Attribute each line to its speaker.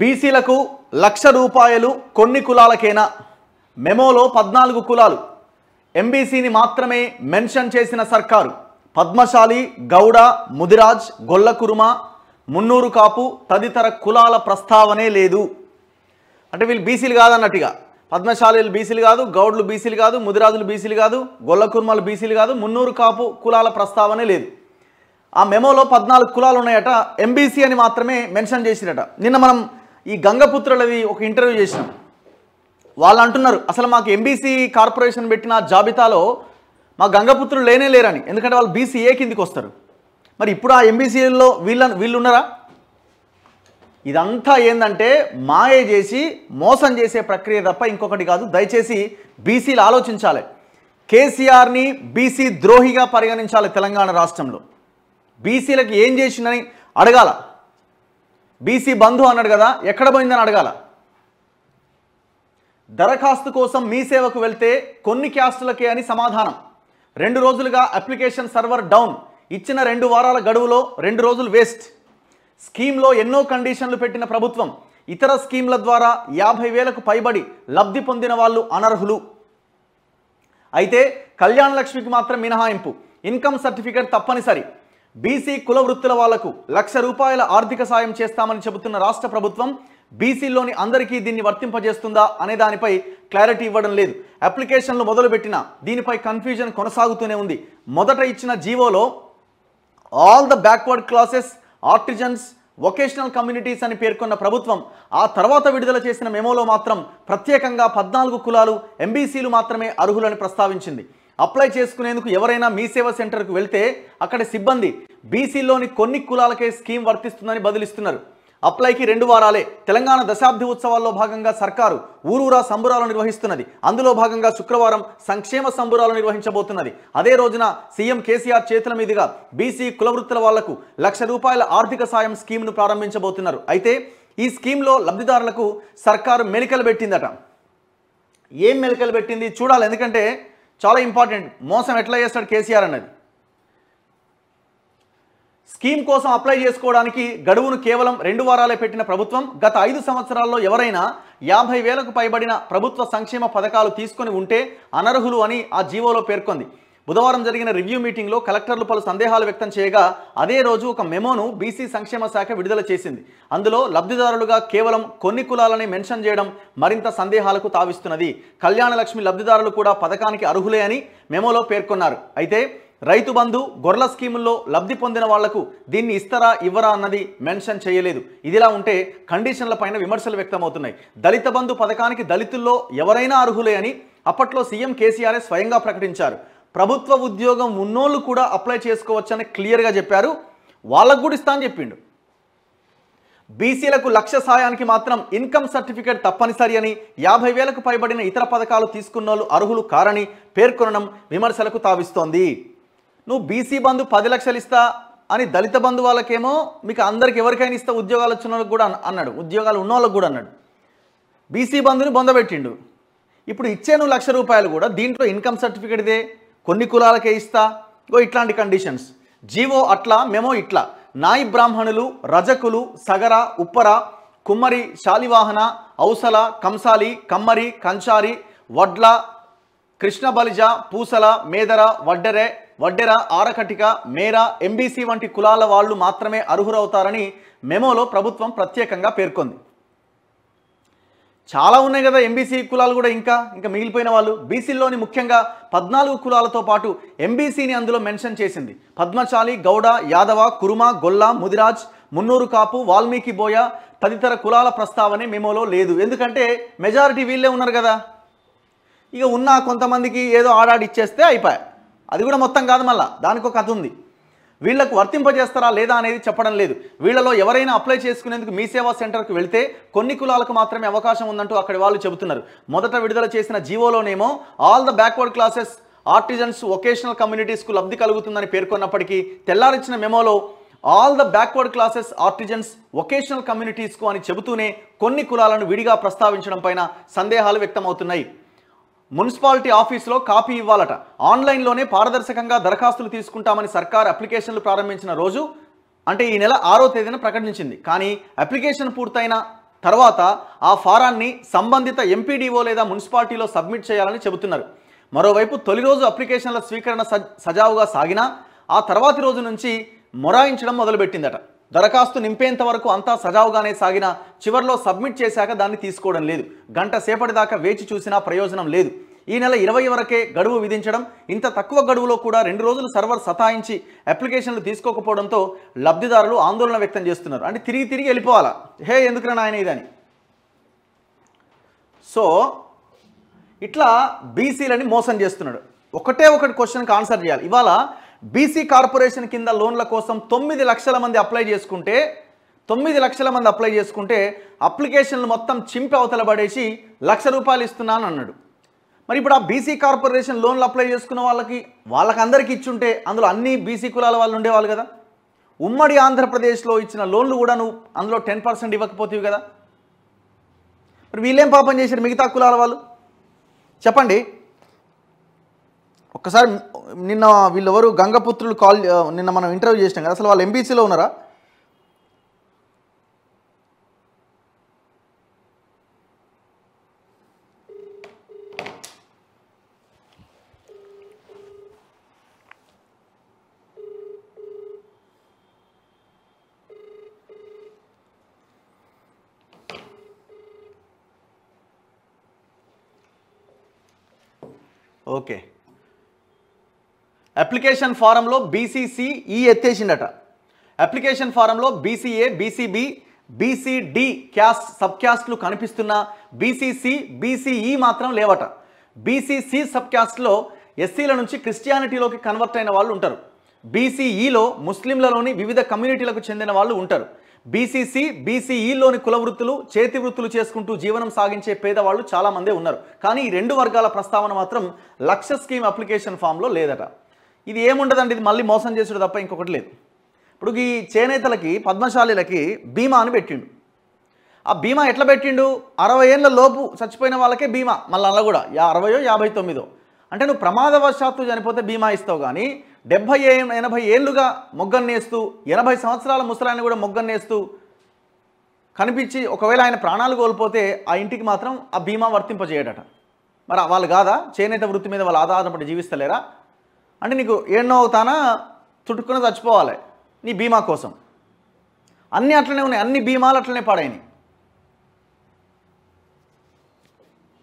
Speaker 1: బీసీలకు లక్ష రూపాయలు కొన్ని కులాలకేనా మెమోలో పద్నాలుగు కులాలు ఎంబీసీని మాత్రమే మెన్షన్ చేసిన సర్కారు పద్మశాలి గౌడ ముదిరాజ్ గొల్లకురుమ మున్నూరు కాపు తదితర కులాల ప్రస్తావనే లేదు అంటే వీళ్ళు బీసీలు కాదన్నట్టుగా పద్మశాలీలు బీసీలు కాదు గౌడ్లు బీసీలు కాదు ముదిరాజులు బీసీలు కాదు గొల్లకుర్మలు బీసీలు కాదు మున్నూరు కాపు కులాల ప్రస్తావనే లేదు ఆ మెమోలో పద్నాలుగు కులాలు ఉన్నాయట ఎంబీసీ అని మాత్రమే మెన్షన్ చేసినట నిన్న మనం ఈ గంగపుత్రులవి ఒక ఇంటర్వ్యూ చేసినాం వాళ్ళు అంటున్నారు అసలు మాకు ఎంబీసీ కార్పొరేషన్ పెట్టిన జాబితాలో మా గంగపుత్రులు లేనే లేరని ఎందుకంటే వాళ్ళు బీసీఏ కిందికి వస్తారు మరి ఇప్పుడు ఆ ఎంబీసీలో వీళ్ళ వీళ్ళు ఉన్నారా ఇదంతా ఏంటంటే మాయ చేసి మోసం చేసే ప్రక్రియ తప్ప ఇంకొకటి కాదు దయచేసి బీసీలు ఆలోచించాలి కేసీఆర్ని బీసీ ద్రోహిగా పరిగణించాలి తెలంగాణ రాష్ట్రంలో బీసీలకు ఏం చేసిందని అడగాల బీసీ బంధు అన్నాడు కదా ఎక్కడ పోయిందని అడగాల దరఖాస్తు కోసం మీ సేవకు వెళ్తే కొన్ని క్యాస్టులకే అని సమాధానం రెండు రోజులుగా అప్లికేషన్ సర్వర్ డౌన్ ఇచ్చిన రెండు వారాల గడువులో రెండు రోజులు వేస్ట్ స్కీమ్లో ఎన్నో కండిషన్లు పెట్టిన ప్రభుత్వం ఇతర స్కీమ్ల ద్వారా యాభై వేలకు పైబడి లబ్ధి పొందిన వాళ్ళు అనర్హులు అయితే కళ్యాణ లక్ష్మికి మాత్రం మినహాయింపు ఇన్కమ్ సర్టిఫికేట్ తప్పనిసరి బీసీ కుల వృత్తుల వాళ్లకు లక్ష రూపాయల ఆర్థిక సాయం చేస్తామని చెబుతున్న రాష్ట్ర ప్రభుత్వం బీసీలోని అందరికీ దీన్ని వర్తింపజేస్తుందా అనే దానిపై క్లారిటీ ఇవ్వడం లేదు అప్లికేషన్లు మొదలుపెట్టిన దీనిపై కన్ఫ్యూజన్ కొనసాగుతూనే ఉంది మొదట ఇచ్చిన జీవోలో all the backward classes artisans vocational communities అని పేర్కొన్న ప్రభుత్వం ఆ తర్వాత విడుదల చేసిన మెమోలో మాత్రం ప్రత్యేకంగా పద్నాలుగు కులాలు ఎంబీసీలు మాత్రమే అర్హులని ప్రస్తావించింది అప్లై చేసుకునేందుకు ఎవరైనా మీ సేవ సెంటర్కు వెళ్తే అక్కడ సిబ్బంది బీసీలోని కొన్ని కులాలకే స్కీమ్ వర్తిస్తుందని బదిలిస్తున్నారు అప్లైకి రెండు వారాలే తెలంగాణ దశాబ్ది ఉత్సవాల్లో భాగంగా సర్కారు ఊరూరా సంబురాలు నిర్వహిస్తున్నది అందులో భాగంగా శుక్రవారం సంక్షేమ సంబురాలు నిర్వహించబోతున్నది అదే రోజున సీఎం కేసీఆర్ చేతుల మీదుగా బీసీ కులవృత్తుల వాళ్లకు లక్ష రూపాయల ఆర్థిక సాయం స్కీమ్ను ప్రారంభించబోతున్నారు అయితే ఈ స్కీమ్లో లబ్ధిదారులకు సర్కారు మెలికలు పెట్టిందట ఏం మెలికలు పెట్టింది చూడాలి ఎందుకంటే చాలా ఇంపార్టెంట్ మోసం ఎట్లా చేస్తాడు కేసీఆర్ అన్నది స్కీమ్ కోసం అప్లై చేసుకోవడానికి గడువును కేవలం రెండు వారాలే పెట్టిన ప్రభుత్వం గత ఐదు సంవత్సరాల్లో ఎవరైనా యాభై వేలకు పైబడిన ప్రభుత్వ సంక్షేమ పథకాలు తీసుకొని ఉంటే అనర్హులు అని ఆ జీవోలో పేర్కొంది బుధవారం జరిగిన రివ్యూ మీటింగ్లో కలెక్టర్లు పలు సందేహాలు వ్యక్తం చేయగా అదే రోజు ఒక మెమోను బీసీ సంక్షేమ శాఖ విడుదల చేసింది అందులో లబ్ధిదారులుగా కేవలం కొన్ని కులాలని మెన్షన్ చేయడం మరింత సందేహాలకు తావిస్తున్నది కళ్యాణలక్ష్మి లబ్ధిదారులు కూడా పథకానికి అర్హులే అని మెమోలో పేర్కొన్నారు అయితే రైతు బంధు గొర్రెల స్కీముల్లో లబ్ధి పొందిన వాళ్లకు దీన్ని ఇస్తారా ఇవ్వరా అన్నది మెన్షన్ చేయలేదు ఇదిలా ఉంటే కండిషన్ల పైన విమర్శలు వ్యక్తమవుతున్నాయి దళిత బంధు పథకానికి దళితుల్లో ఎవరైనా అర్హులే అని అప్పట్లో సీఎం కేసీఆర్ఏ స్వయంగా ప్రకటించారు ప్రభుత్వ ఉద్యోగం ఉన్నోళ్ళు కూడా అప్లై చేసుకోవచ్చని క్లియర్గా చెప్పారు వాళ్ళకు కూడా ఇస్తా అని చెప్పిండు బీసీలకు లక్ష సాయానికి మాత్రం ఇన్కమ్ సర్టిఫికేట్ తప్పనిసరి అని యాభై వేలకు పైబడిన ఇతర పథకాలు తీసుకున్నోళ్ళు అర్హులు కారని పేర్కొనడం విమర్శలకు తావిస్తోంది నువ్వు బీసీ బంధు పది లక్షలు ఇస్తా అని దళిత బంధు వాళ్ళకేమో మీకు అందరికి ఎవరికైనా ఇస్తా ఉద్యోగాలు వచ్చిన వాళ్ళకి కూడా అన్నాడు ఉద్యోగాలు ఉన్న వాళ్ళకి కూడా అన్నాడు బీసీ బంధుని బొందబెట్టిండు ఇప్పుడు ఇచ్చే నువ్వు లక్ష రూపాయలు కూడా దీంట్లో ఇన్కమ్ సర్టిఫికేట్దే కొన్ని కులాలకే ఇస్తా ఓ ఇట్లాంటి కండిషన్స్ జీవో అట్లా మేమో ఇట్లా నాయి బ్రాహ్మణులు రజకులు సగర ఉప్పర కుమ్మరి శాలివాహన ఔసల కంసాలి కమ్మరి కంచారి వడ్ల కృష్ణబలిజ పూసల మేదర వడ్డెరే వడ్డెర ఆరకటిక మేర ఎంబీసీ వంటి కులాల వాళ్ళు మాత్రమే అర్హురవుతారని మెమోలో ప్రభుత్వం ప్రత్యేకంగా పేర్కొంది చాలా ఉన్నాయి కదా ఎంబీసీ కులాలు కూడా ఇంకా ఇంకా మిగిలిపోయిన వాళ్ళు బీసీల్లోని ముఖ్యంగా పద్నాలుగు కులాలతో పాటు ఎంబీసీని అందులో మెన్షన్ చేసింది పద్మశాలి గౌడ యాదవ కురుమ గొల్ల ముదిరాజ్ మున్నూరు కాపు వాల్మీకి బోయ తదితర కులాల ప్రస్తావనే మేమోలో లేదు ఎందుకంటే మెజారిటీ వీళ్ళే ఉన్నారు కదా ఇక ఉన్న కొంతమందికి ఏదో ఆడాడి ఇచ్చేస్తే అయిపోయాయి అది కూడా మొత్తం కాదు మళ్ళా దానికి ఒక కథ ఉంది వీళ్లకు వర్తింపజేస్తారా లేదా అనేది చెప్పడం లేదు వీళ్ళలో ఎవరైనా అప్లై చేసుకునేందుకు మీ సేవా సెంటర్కు వెళితే కొన్ని కులాలకు మాత్రమే అవకాశం ఉందంటూ అక్కడి వాళ్ళు చెబుతున్నారు మొదట విడుదల చేసిన జీవోలోనేమో all the backward classes artisans vocational కమ్యూనిటీస్కు లబ్ధి కలుగుతుందని పేర్కొన్నప్పటికీ తెల్లారిచ్చిన మెమోలో all the backward classes artisans vocational కమ్యూనిటీస్కు అని చెబుతూనే కొన్ని కులాలను విడిగా ప్రస్తావించడం పైన సందేహాలు వ్యక్తమవుతున్నాయి మున్సిపాలిటీ ఆఫీసులో కాపీ ఇవ్వాలట ఆన్లైన్లోనే పారదర్శకంగా దరఖాస్తులు తీసుకుంటామని సర్కార్ అప్లికేషన్లు ప్రారంభించిన రోజు అంటే ఈ నెల ఆరో తేదీన ప్రకటించింది కానీ అప్లికేషన్ పూర్తయిన తర్వాత ఆ ఫారాన్ని సంబంధిత ఎంపీడీఓ లేదా మున్సిపాలిటీలో సబ్మిట్ చేయాలని చెబుతున్నారు మరోవైపు తొలి రోజు అప్లికేషన్ల స్వీకరణ సజావుగా సాగినా ఆ తర్వాతి రోజు నుంచి మొరాయించడం మొదలుపెట్టిందట దరఖాస్తు నింపేంత వరకు అంతా సజావుగానే సాగిన చివరిలో సబ్మిట్ చేశాక దాన్ని తీసుకోవడం లేదు గంట సేపటి దాకా వేచి చూసినా ప్రయోజనం లేదు ఈ నెల ఇరవై వరకే గడువు విధించడం ఇంత తక్కువ గడువులో కూడా రెండు రోజులు సర్వర్ సతాయించి అప్లికేషన్లు తీసుకోకపోవడంతో లబ్ధిదారులు ఆందోళన వ్యక్తం చేస్తున్నారు అంటే తిరిగి తిరిగి వెళ్ళిపోవాలా హే ఎందుకన నాయన ఇదని సో ఇట్లా బీసీలని మోసం చేస్తున్నాడు ఒకటే ఒకటి క్వశ్చన్కి ఆన్సర్ చేయాలి ఇవాళ బీసీ కార్పొరేషన్ కింద లోన్ల కోసం తొమ్మిది లక్షల మంది అప్లై చేసుకుంటే తొమ్మిది లక్షల మంది అప్లై చేసుకుంటే అప్లికేషన్లు మొత్తం చింపి అవతల పడేసి లక్ష రూపాయలు ఇస్తున్నాను అన్నాడు మరి ఇప్పుడు ఆ బీసీ కార్పొరేషన్ లోన్లు అప్లై చేసుకున్న వాళ్ళకి వాళ్ళకందరికీ ఇచ్చుంటే అందులో అన్ని బీసీ కులాల వాళ్ళు ఉండేవాళ్ళు కదా ఉమ్మడి ఆంధ్రప్రదేశ్లో ఇచ్చిన లోన్లు కూడా నువ్వు అందులో టెన్ పర్సెంట్ ఇవ్వకపోతేవి కదా మరి వీళ్ళేం పాపం చేశారు మిగతా కులాల వాళ్ళు చెప్పండి ఒక్కసారి నిన్న వీళ్ళెవరు గంగపుత్రులు కాల్ నిన్న మనం ఇంటర్వ్యూ చేసినాం కదా అసలు వాళ్ళు ఎంబీసీలో ఉన్నారా ఓకే అప్లికేషన్ ఫారంలో బీసీసీఈ ఎత్తేసిండట అప్లికేషన్ ఫారంలో BCA BCB BCD caste sub క్యాస్ట్లు కనిపిస్తున్న బీసీసీ బీసీఈ మాత్రం లేవట బీసీసీ సబ్ క్యాస్ట్లో ఎస్సీల నుంచి క్రిస్టియానిటీలోకి కన్వర్ట్ అయిన వాళ్ళు ఉంటారు బీసీఈలో ముస్లింలలోని వివిధ కమ్యూనిటీలకు చెందిన వాళ్ళు ఉంటారు బీసీసీ బీసీఈలోని కుల వృత్తులు చేతి వృత్తులు చేసుకుంటూ జీవనం సాగించే పేదవాళ్ళు చాలామందే ఉన్నారు కానీ ఈ రెండు వర్గాల ప్రస్తావన మాత్రం లక్ష్య స్కీమ్ అప్లికేషన్ ఫామ్లో లేదట ఇది ఏముండదండి ఇది మళ్ళీ మోసం చేసాడు తప్ప ఇంకొకటి లేదు ఇప్పుడు ఈ చేనేతలకి పద్మశాలిలకి బీమా అని పెట్టిండు ఆ బీమా ఎట్లా పెట్టిండు అరవై ఏళ్ళ లోపు చచ్చిపోయిన వాళ్ళకే బీమా మళ్ళీ అలా కూడా అరవయో యాభై తొమ్మిదో అంటే నువ్వు ప్రమాదవశాత్తు చనిపోతే బీమా ఇస్తావు కానీ డెబ్భై ఎనభై ఏళ్ళుగా మొగ్గన్నేస్తూ ఎనభై సంవత్సరాల ముసలాన్ని కూడా మొగ్గన్నేస్తూ కనిపించి ఒకవేళ ఆయన ప్రాణాలు కోల్పోతే ఆ ఇంటికి మాత్రం ఆ బీమా వర్తింపజేయడట మరి వాళ్ళు కాదా చేనేత వృత్తి మీద వాళ్ళు ఆధారపడి జీవిస్తలేరా అంటే నీకు ఏడనో అవుతానా చుట్టుకుని చచ్చిపోవాలి నీ బీమా కోసం అన్నీ అట్లనే ఉన్నాయి అన్ని బీమాలు అట్లనే పాడైనాయి